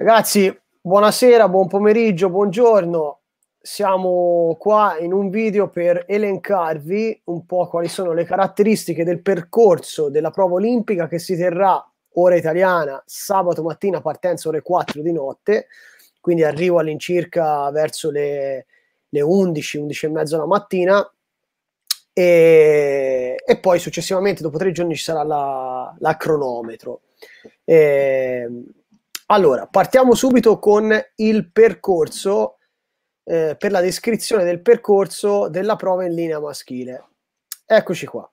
Ragazzi, buonasera, buon pomeriggio, buongiorno. Siamo qua in un video per elencarvi un po' quali sono le caratteristiche del percorso della prova olimpica che si terrà ora italiana sabato mattina partenza ore 4 di notte, quindi arrivo all'incirca verso le, le 11, 11 e mezza la mattina e, e, poi successivamente dopo tre giorni ci sarà la, la cronometro. E, ehm, allora, partiamo subito con il percorso, eh, per la descrizione del percorso della prova in linea maschile. Eccoci qua.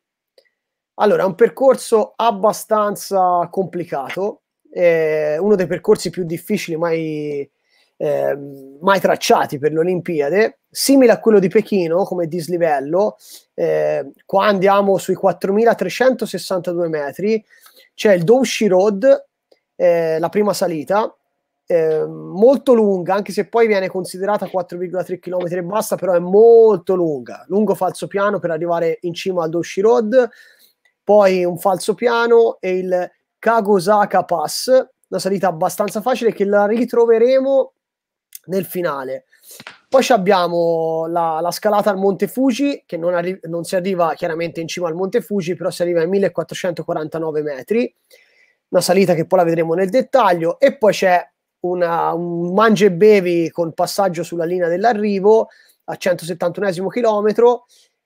Allora, è un percorso abbastanza complicato, eh, uno dei percorsi più difficili mai, eh, mai tracciati per le Olimpiadi, simile a quello di Pechino come dislivello, eh, qua andiamo sui 4.362 metri, c'è il Doushi Road eh, la prima salita, eh, molto lunga, anche se poi viene considerata 4,3 km e basta, però è molto lunga, lungo falso piano per arrivare in cima al Doshi Road, poi un falso piano e il Kagosaka Pass, una salita abbastanza facile che la ritroveremo nel finale. Poi abbiamo la, la, scalata al Monte Fuji, che non, arri- non si arriva chiaramente in cima al Monte Fuji, però si arriva ai 1449 metri una salita che poi la vedremo nel dettaglio, e poi c'è una, un mangia e bevi con passaggio sulla linea dell'arrivo a 171 km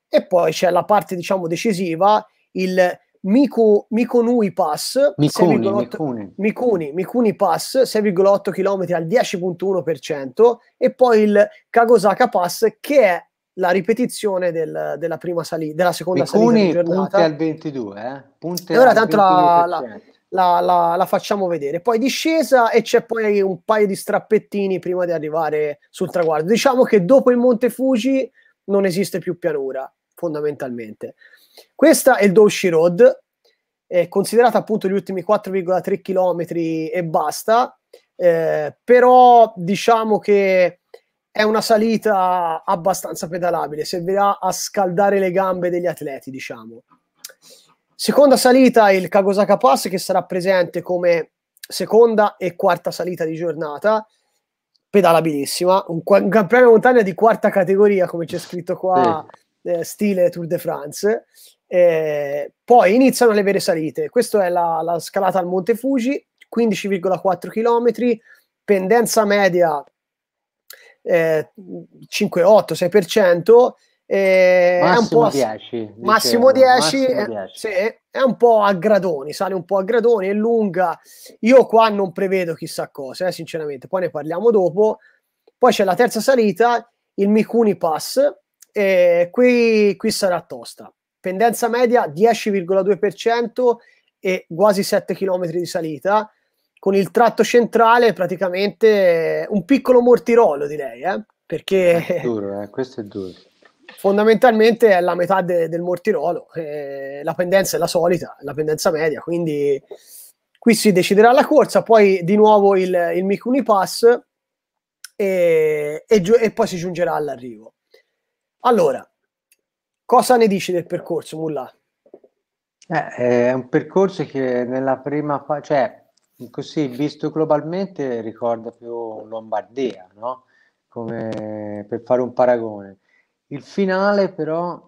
e poi c'è la parte diciamo decisiva, il Miku, Mikonui Pass, Mikuni, 6,8, Mikuni. Mikuni, Pass, 6,8 km al 10,1% e poi il Kagosaka Pass che è la ripetizione del, della prima salita, della seconda Mikuni, salita di giornata. Punte al 22, eh? Punte e ora tanto la, la, la, la, la, facciamo vedere. Poi discesa e c'è poi un paio di strappettini prima di arrivare sul traguardo. Diciamo che dopo il Monte Fuji non esiste più pianura, fondamentalmente. Questa è il Doshi Road, eh, considerata appunto gli ultimi 4,3 km e basta, eh, però diciamo che è una salita abbastanza pedalabile, servirà a scaldare le gambe degli atleti, diciamo. Seconda salita il Kagosaka Pass che sarà presente come seconda e quarta salita di giornata, pedalabilissima, un, un campionato montagna di quarta categoria come c'è scritto qua, sì. eh, stile Tour de France. Eh, poi iniziano le vere salite, questa è la, la scalata al Monte Fuji, 15,4 km, pendenza media eh, 5,8-6%, eh, massimo, 10, massimo, 10, massimo 10, eh, sì, è un po' a gradoni, sale un po' a gradoni, è lunga. Io qua non prevedo chissà cosa, eh, sinceramente, poi ne parliamo dopo. Poi c'è la terza salita, il Mikuni Pass, eh, qui, qui sarà tosta. Pendenza media 10,2% e quasi 7 km di salita, con il tratto centrale praticamente un piccolo mortirolo, direi, eh, perché... È duro, eh, questo è duro fondamentalmente è la metà de- del mortirolo, eh, la pendenza è la solita, la pendenza media, quindi qui si deciderà la corsa, poi di nuovo il, il Mikuni Pass e, e, giu- e poi si giungerà all'arrivo. Allora, cosa ne dici del percorso, Mulla? Eh, è un percorso che nella prima fase, cioè così visto globalmente ricorda più Lombardia, no? Come per fare un paragone. Il finale però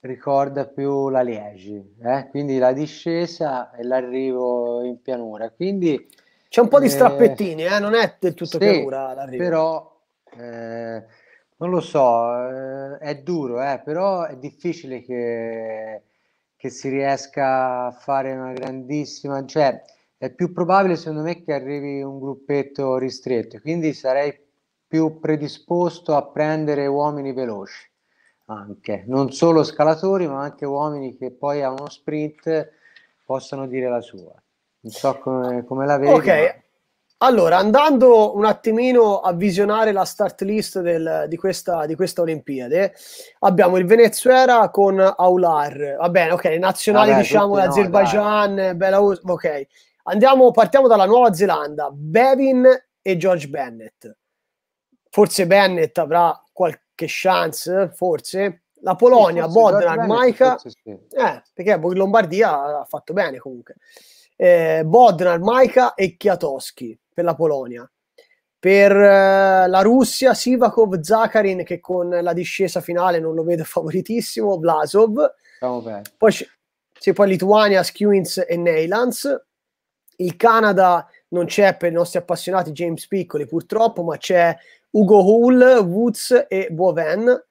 ricorda più la Liegi, eh? quindi la discesa e l'arrivo in pianura. Quindi, C'è un po' di eh, strappettini, eh, non è del tutto sì, pianura l'arrivo. Però eh, non lo so, eh, è duro, eh? però è difficile che, che, si riesca a fare una grandissima... Cioè, è più probabile secondo me che arrivi un gruppetto ristretto, quindi sarei più predisposto a prendere uomini veloci anche, non solo scalatori, ma anche uomini che poi a uno sprint possano dire la sua. Non so come, come la vedi. Ok, ma... allora andando un attimino a visionare la start list del, di, questa, di, questa, Olimpiade, abbiamo il Venezuela con Aular, va bene, ok, nazionali Vabbè, diciamo l'Azerbaijan, no, Belarus, ok. Andiamo, partiamo dalla Nuova Zelanda, Bevin e George Bennett. Forse Bennett avrà qualche che chance, forse. La Polonia, sì, Maika, sì. eh, perché Lombardia ha fatto bene comunque. Eh, Bodnar, Maica e Kwiatowski per la Polonia. Per eh, la Russia, Sivakov, Zakarin, che con la discesa finale non lo vedo favoritissimo, Vlasov. poi, c- sì, poi Lituania, Skewins e Neylands. Il Canada non c'è per i nostri appassionati James Piccoli purtroppo, ma c'è Ugo Hull, Woods e Boven.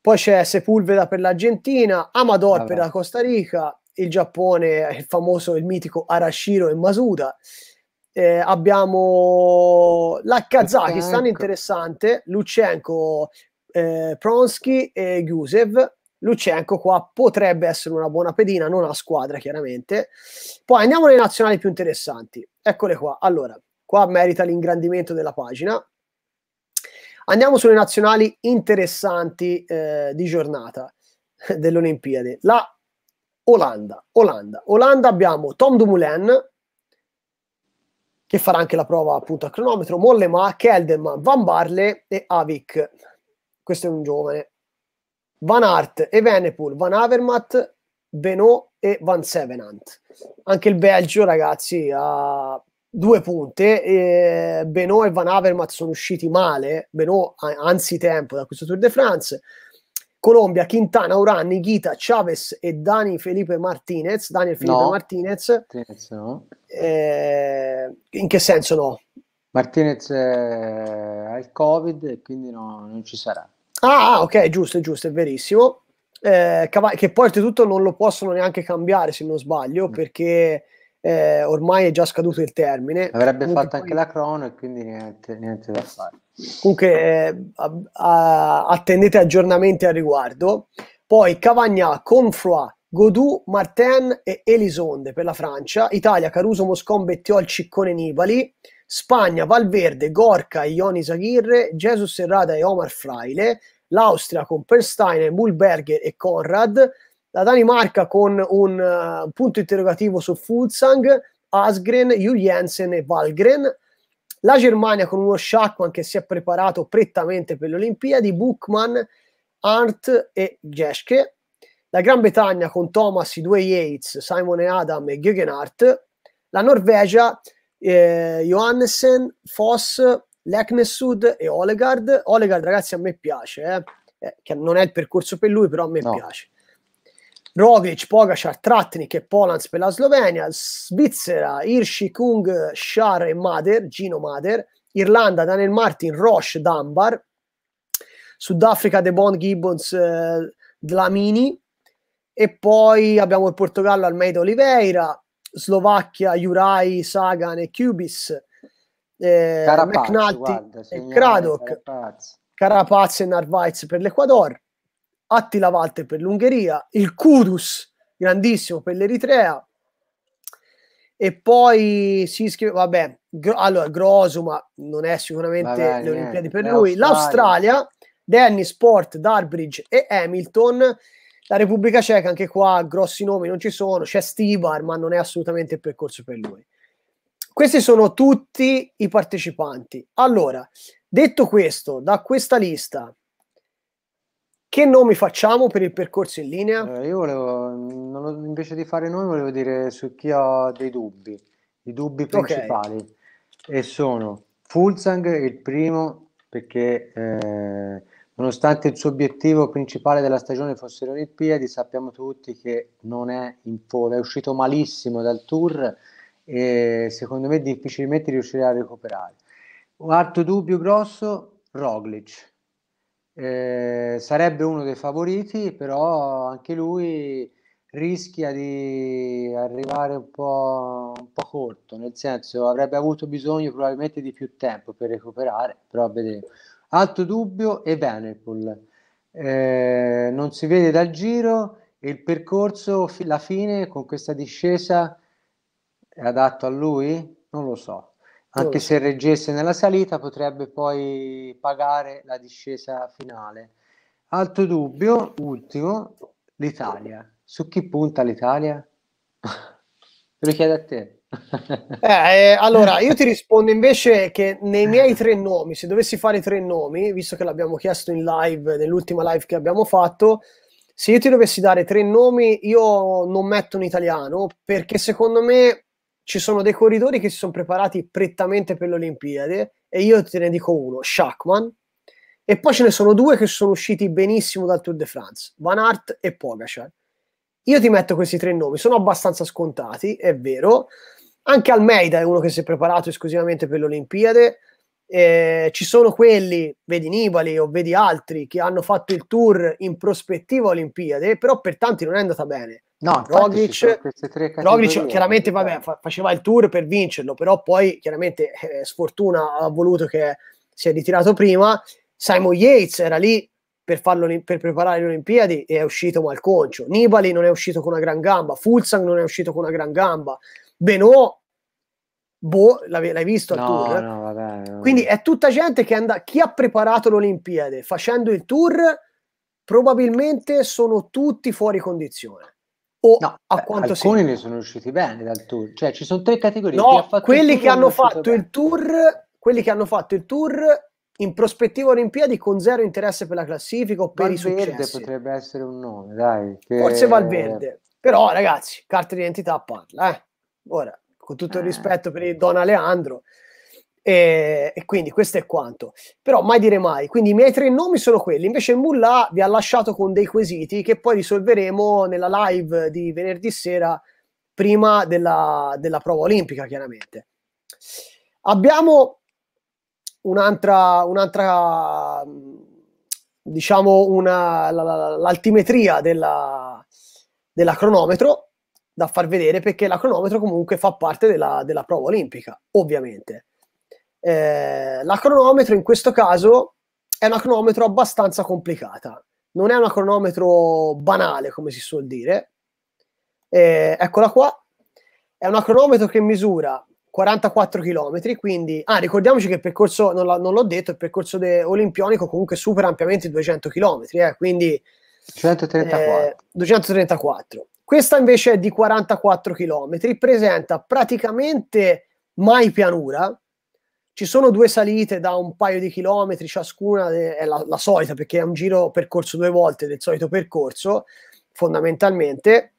Poi c'è Sepulveda per l'Argentina, Amador ah, per la Costa Rica, il Giappone, il famoso, il mitico Arashiro e Masuda. Eh, abbiamo la Kazakistan, interessante, Lucenko, eh, Pronsky e Gusev. Lucenko qua potrebbe essere una buona pedina, non ha squadra chiaramente. Poi andiamo alle nazionali più interessanti. Eccole qua. Allora, qua merita l'ingrandimento della pagina. Andiamo sulle nazionali interessanti eh, di giornata delle Olimpiadi. La Olanda, Olanda, Olanda abbiamo Tom Dumoulin che farà anche la prova appunto a cronometro, Mollema, Kelderman, Van Barle e Avic. Questo è un giovane. Van Art e Van Avermaet, Beno e Van Sevenant. Anche il Belgio, ragazzi, ha due punte. Eh, Benoît e Van Avermaet sono usciti male, anzi tempo da questo Tour de France. Colombia, Quintana, Oran, Nikita, Chavez e Dani Felipe Martinez. Daniel Felipe no. Martinez. No. Eh, in che senso no? Martinez eh, ha il Covid e quindi no, non ci sarà. Ah, ah ok, giusto, giusto, è verissimo. Eh, che poi oltretutto non lo possono neanche cambiare se non sbaglio, mm. perché eh, ormai è già scaduto il termine. Avrebbe comunque fatto poi... anche la crono e quindi niente, niente da fare. Comunque eh, a, a, attendete aggiornamenti al riguardo. Poi Cavagnà, Confroy, Godou, Martin e Elisonde per la Francia, Italia, Caruso, Moscon, Bettiol, Ciccone, Nibali, Spagna, Valverde, Gorka e Ionis Aguirre, Jesus Serrada e Omar Fraile, l'Austria con Persteiner, Mulberger e Conrad, la Danimarca con un uh, punto interrogativo su Fulsang, Asgren, Juliensen e Valgren. La Germania con uno Schachmann che si è preparato prettamente per le Olimpiadi, Buchmann, Arndt e Jeschke. La Gran Bretagna con Thomas, i due Yates, Simon e Adam e Gegenhardt. La Norvegia, eh, Johannessen, Foss, Leknesud e Olegard. Olegard, ragazzi, a me piace, eh? Eh, non è il percorso per lui, però a me no. piace. Roglic, Pogacar, Tratnik e Polans per la Slovenia, Svizzera, Irshi, Kung, Schar e Mader, Gino Mader, Irlanda, Daniel Martin, Roche, Dunbar, Sudafrica, De Bond, Gibbons, eh, Dlamini e poi abbiamo il Portogallo, Almeida, Oliveira, Slovacchia, Jurai, Sagan e Cubis, eh, McNulty e Cradock, Carapaz e Narvaez per l'Equador Attila Walter per l'Ungheria, il Kudus, grandissimo per l'Eritrea, e poi si iscrive, vabbè, gro- allora Grosu, ma non è sicuramente vabbè, le Olimpiadi per lui, l'Australia, l'Australia Danny, Sport, Darbridge e Hamilton, la Repubblica Ceca, anche qua grossi nomi non ci sono, c'è Stibar, ma non è assolutamente il percorso per lui. Questi sono tutti i partecipanti. Allora, detto questo, da questa lista che nomi facciamo per il percorso in linea? Allora, io volevo, lo, invece di fare noi, volevo dire su chi ho dei dubbi, i dubbi principali. Okay. E sono Fulzang, il primo, perché eh, nonostante il suo obiettivo principale della stagione fosse le Olimpiadi, sappiamo tutti che non è in forma, è uscito malissimo dal tour e secondo me difficilmente riuscirà a recuperare. Un altro dubbio grosso, Roglic eh, sarebbe uno dei favoriti, però anche lui rischia di arrivare un po', un po', corto, nel senso avrebbe avuto bisogno probabilmente di più tempo per recuperare, però vedremo. Alto dubbio e Venerpool. Eh, non si vede dal giro e il percorso, la fine con questa discesa è adatto a lui? Non lo so, anche se reggesse nella salita potrebbe poi pagare la discesa finale. Altro dubbio, ultimo, l'Italia. Su chi punta l'Italia? Lo chiedo a te. Eh, eh, allora, io ti rispondo invece che nei miei tre nomi, se dovessi fare tre nomi, visto che l'abbiamo chiesto in live, nell'ultima live che abbiamo fatto, se io ti dovessi dare tre nomi, io non metto un italiano perché secondo me ci sono dei corridori che si sono preparati prettamente per le Olimpiadi e io te ne dico uno, Shackman, e poi ce ne sono due che sono usciti benissimo dal Tour de France, Van Aert e Pogacar. Io ti metto questi tre nomi, sono abbastanza scontati, è vero. Anche Almeida è uno che si è preparato esclusivamente per le Olimpiadi. Eh, ci sono quelli, vedi Nibali o vedi altri, che hanno fatto il tour in prospettiva Olimpiade, però per tanti non è andata bene. No, Roglic, Roglic chiaramente vabbè, faceva il tour per vincerlo, però poi chiaramente eh, sfortuna ha voluto che si è ritirato prima. Simon Yates era lì per, farlo, per preparare le Olimpiadi e è uscito malconcio. Nibali non è uscito con una gran gamba, Fulsang non è uscito con una gran gamba, Benoit, boh, l'hai, l'hai visto al no, tour. No, vabbè, no. Quindi è tutta gente che anda- chi ha preparato le Olimpiadi facendo il tour probabilmente sono tutti fuori condizione o no, a quanto alcuni ne sono usciti bene dal tour, cioè ci sono tre categorie. No, quelli che hanno fatto il tour, quelli che hanno fatto il tour in prospettiva Olimpiadi con zero interesse per la classifica o per Valverde i successi. potrebbe essere un nome, dai. Che... Forse Valverde, però ragazzi, carta d'identità parla, eh. Ora, con tutto il eh. rispetto per il Don Aleandro, e, eh, e, quindi questo è quanto. Però mai dire mai. Quindi i miei tre nomi sono quelli. Invece Mullah vi ha lasciato con dei quesiti che poi risolveremo nella live di venerdì sera prima della, della prova olimpica, chiaramente. Abbiamo un'altra, un'altra mm, diciamo, una, la, la, l'altimetria della, della cronometro da far vedere perché la cronometro comunque fa parte della, della prova olimpica, ovviamente. Eh, la cronometro in questo caso è una cronometro abbastanza complicata, non è una cronometro banale come si suol dire. Eh, eccola qua, è una cronometro che misura 44 km, quindi ah, ricordiamoci che il percorso, non, non l'ho detto, il percorso de- olimpionico comunque supera ampiamente i 200 km, eh, quindi 234. 234. Eh, Questa invece è di 44 km, presenta praticamente mai pianura, ci sono due salite da un paio di chilometri ciascuna, eh, è la, la solita perché è un giro percorso due volte del solito percorso, fondamentalmente,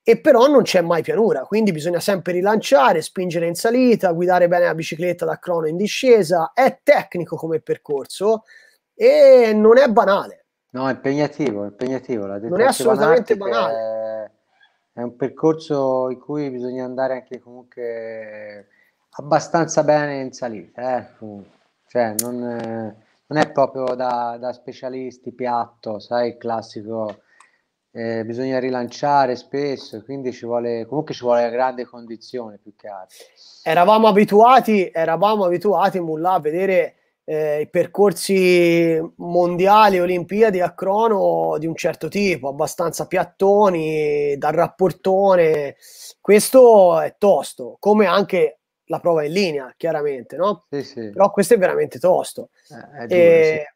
e però non c'è mai pianura, quindi bisogna sempre rilanciare, spingere in salita, guidare bene la bicicletta da crono in discesa, è tecnico come percorso e non è banale. No, è impegnativo, è impegnativo. L'ha detto non è assolutamente banale. È, è, un percorso in cui bisogna andare anche comunque abbastanza bene in salita, eh? cioè non, eh, non, è proprio da, da, specialisti piatto, sai, il classico, eh, bisogna rilanciare spesso, quindi ci vuole, comunque ci vuole grande condizione più che altro. Eravamo abituati, eravamo abituati Mullah, a vedere eh, i percorsi mondiali, olimpiadi a crono di un certo tipo, abbastanza piattoni, dal rapportone, questo è tosto, come anche la prova in linea, chiaramente, no? Sì, sì. Però questo è veramente tosto. Eh, è duro, e... Eh, sì.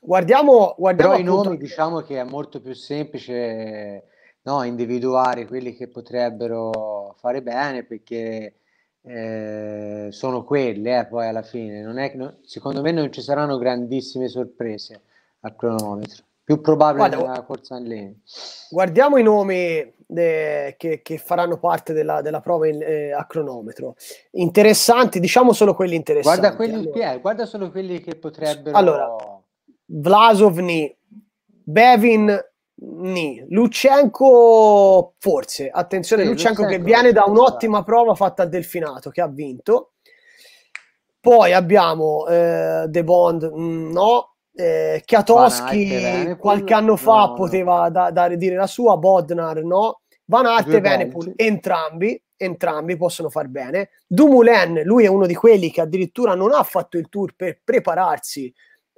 Guardiamo, guardiamo Però i appunto... nomi diciamo che è molto più semplice no, individuare quelli che potrebbero fare bene perché eh, sono quelli eh, poi alla fine. Non è, no, secondo me non ci saranno grandissime sorprese al cronometro più probabile Guarda, nella corsa in lane. Guardiamo i nomi eh, che, che, faranno parte della, della prova in, eh, a cronometro. Interessanti, diciamo solo quelli interessanti. Guarda, quelli, allora. Pierre, guarda solo quelli che potrebbero... Allora, Vlasovni, Bevin ni, Lucenko, forse, attenzione sì, Lucenco, Lucenco che viene da un'ottima esatto. prova fatta al Delfinato che ha vinto. Poi abbiamo eh, The Bond, mm, no, eh, Chiatoschi qualche anno fa no, poteva da, dare dire la sua, Bodnar no, Van Aert e Venepul entrambi, entrambi possono far bene. Dumoulin, lui è uno di quelli che addirittura non ha fatto il tour per prepararsi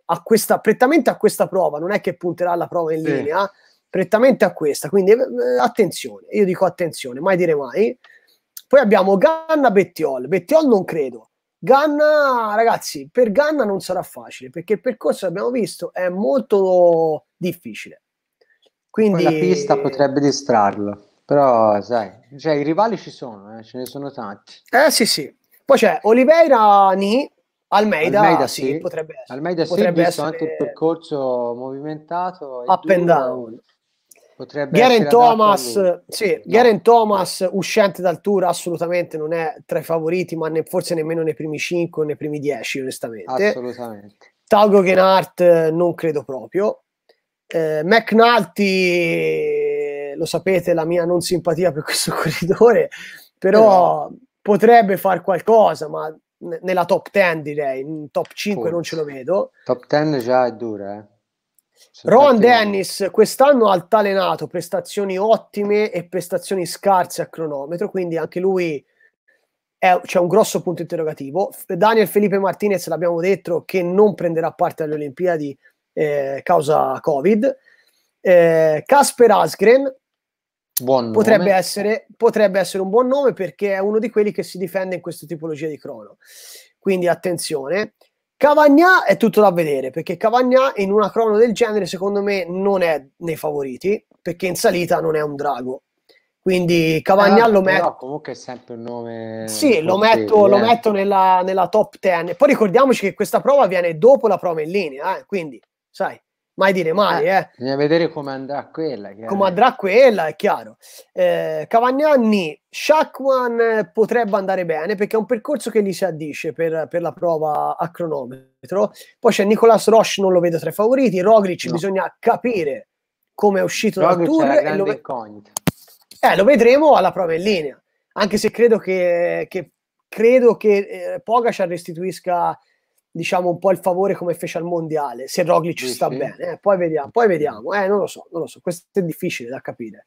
a questa, prettamente a questa prova, non è che punterà alla prova in sì. linea, prettamente a questa, quindi eh, eh, attenzione, io dico attenzione, mai dire mai. Poi abbiamo Ganna Bettiol, Bettiol non credo, Ganna, ragazzi, per Ganna non sarà facile perché il percorso abbiamo visto è molto difficile. Quindi la pista potrebbe distrarlo, però sai, cioè, i rivali ci sono, eh, ce ne sono tanti. Eh sì, sì. Poi c'è Oliveira Ni, Almeida, Almeida sì, sì, potrebbe essere. Almeida potrebbe sì, visto essere... anche il percorso movimentato. Up and down. Potrebbe Garen Thomas, sì, no. Thomas, uscente dal tour, assolutamente non è tra i favoriti, ma ne, forse nemmeno nei primi 5 o nei primi 10, onestamente. Assolutamente. Talgo Genart non credo proprio. Eh, McNulty, lo sapete, la mia non simpatia per questo corridore, però eh. potrebbe fare qualcosa, ma nella top 10 direi, in top 5 Forse. non ce lo vedo. Top 10 già è dura, eh. Rowan Dennis quest'anno ha altalenato prestazioni ottime e prestazioni scarse a cronometro, quindi anche lui c'è cioè un grosso punto interrogativo. Daniel Felipe Martinez, l'abbiamo detto, che non prenderà parte alle Olimpiadi eh, causa Covid. Eh, Casper Asgren potrebbe essere, potrebbe essere un buon nome perché è uno di quelli che si difende in questa tipologia di crono. Quindi attenzione. Cavagnà è tutto da vedere perché Cavagnà in una crono del genere secondo me non è nei favoriti perché in salita non è un drago quindi Cavagnà eh, lo metto Però comunque è sempre un nome sì lo metto, lo eh. metto nella, nella, top 10 poi ricordiamoci che questa prova viene dopo la prova in linea eh? quindi sai mai dire mai. Eh, eh. Bisogna vedere come andrà quella. Come andrà quella, è chiaro. Eh, Cavagnani, Shakwan eh, potrebbe andare bene perché è un percorso che gli si addisce per, per la prova a cronometro. Poi c'è Nicolas Roche, non lo vedo tra i favoriti. Roglic, no. bisogna capire come è uscito dal tour. E lo, ve- eh, lo vedremo alla prova in linea. Anche se credo che, che credo che eh, Pogacar restituisca diciamo un po' il favore come fece al mondiale, se Roglic sì, sta sì. bene, eh, poi vediamo, poi vediamo, eh, non lo so, non lo so, questo è difficile da capire,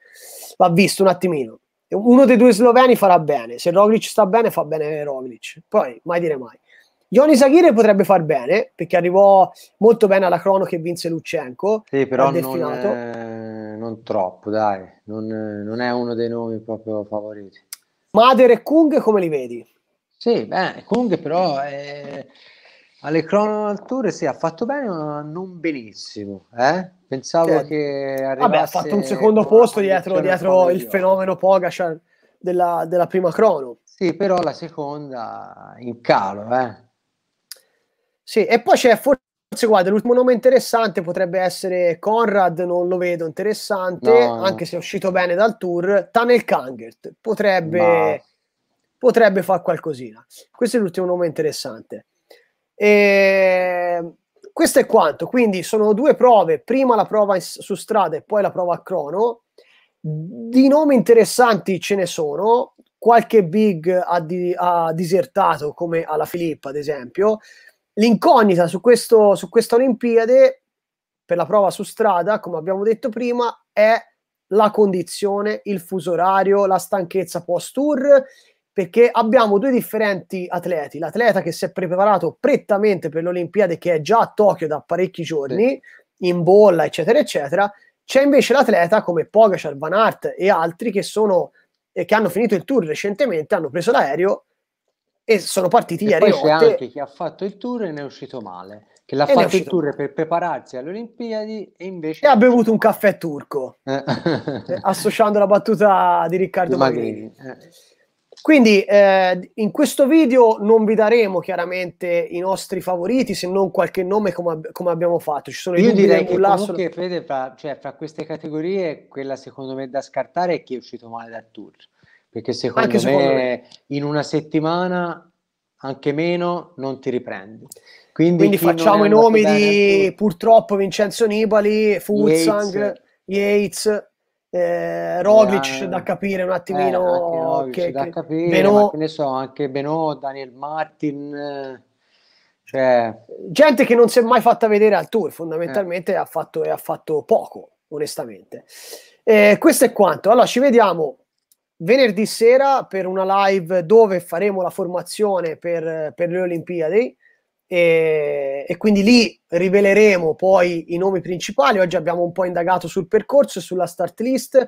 va visto un attimino, uno dei due sloveni farà bene, se Roglic sta bene fa bene Roglic, poi mai dire mai. Joni Sagire potrebbe far bene, perché arrivò molto bene alla crono che vinse Lucenco, sì, però non, eh, non, troppo, dai, non, non, è uno dei nomi proprio favoriti. Mader e Kung come li vedi? Sì, beh, Kung però... È alle cronoalture sì, ha fatto bene, ma non benissimo. Eh? Pensavo okay. Cioè, che arrivasse... Vabbè, ha fatto un secondo posto dietro, dietro il fenomeno Pogacar della, della, prima crono. Sì, però la seconda in calo. Eh? Sì, e poi c'è forse, guarda, l'ultimo nome interessante potrebbe essere Conrad, non lo vedo interessante, no. anche se è uscito bene dal tour, Tanel Kangert, potrebbe, ma... potrebbe far qualcosina. Questo è l'ultimo nome interessante. E ehm, questo è quanto, quindi sono due prove, prima la prova su strada e poi la prova a crono. Di nomi interessanti ce ne sono, qualche big ha, di, ha disertato come alla Filippa ad esempio. L'incognita su, questo, su questa Olimpiade per la prova su strada, come abbiamo detto prima, è la condizione, il fuso orario, la stanchezza post tour perché abbiamo due differenti atleti, l'atleta che si è preparato prettamente per le Olimpiadi, che è già a Tokyo da parecchi giorni, in bolla, eccetera, eccetera, c'è invece l'atleta come Pogacar, Van Aert e altri che, sono, eh, che hanno finito il tour recentemente, hanno preso l'aereo e sono partiti e ieri poi c'è notte. anche chi ha fatto il tour e ne è uscito male che l'ha e fatto il tour male. per prepararsi alle Olimpiadi e invece e ha bevuto un caffè turco eh. eh associando la battuta di Riccardo Magrini, Magrini. Eh. Quindi eh, in questo video non vi daremo chiaramente i nostri favoriti, se non qualche nome come, come abbiamo fatto. Ci sono Io i direi che comunque, Fede, fra, cioè, fra, queste categorie quella secondo me da scartare è chi è uscito male dal tour. Perché secondo, me, secondo me, in una settimana, anche meno, non ti riprendi. Quindi, Quindi facciamo i nomi di, purtroppo, Vincenzo Nibali, Futsang, Yates, Yates eh, Roglic eh, da capire un eh, attimino eh, che, da che, capire, Beno... che ne so anche Beno, Daniel Martin eh, cioè... gente che non si è mai fatta vedere al tour fondamentalmente eh. ha fatto, ha, fatto, poco onestamente questo è quanto allora ci vediamo venerdì sera per una live dove faremo la formazione per, per le Olimpiadi e, e, quindi lì riveleremo poi i nomi principali. Oggi abbiamo un po' indagato sul percorso e sulla start list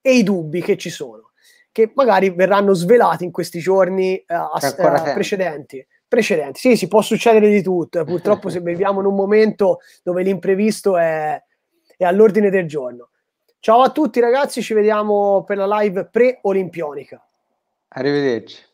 e i dubbi che ci sono, che magari verranno svelati in questi giorni eh, a, eh, precedenti. Precedenti. Sì, si può succedere di tutto. Purtroppo, se viviamo in un momento dove l'imprevisto è, è all'ordine del giorno. Ciao a tutti, ragazzi. Ci vediamo per la live pre-olimpionica. Arrivederci.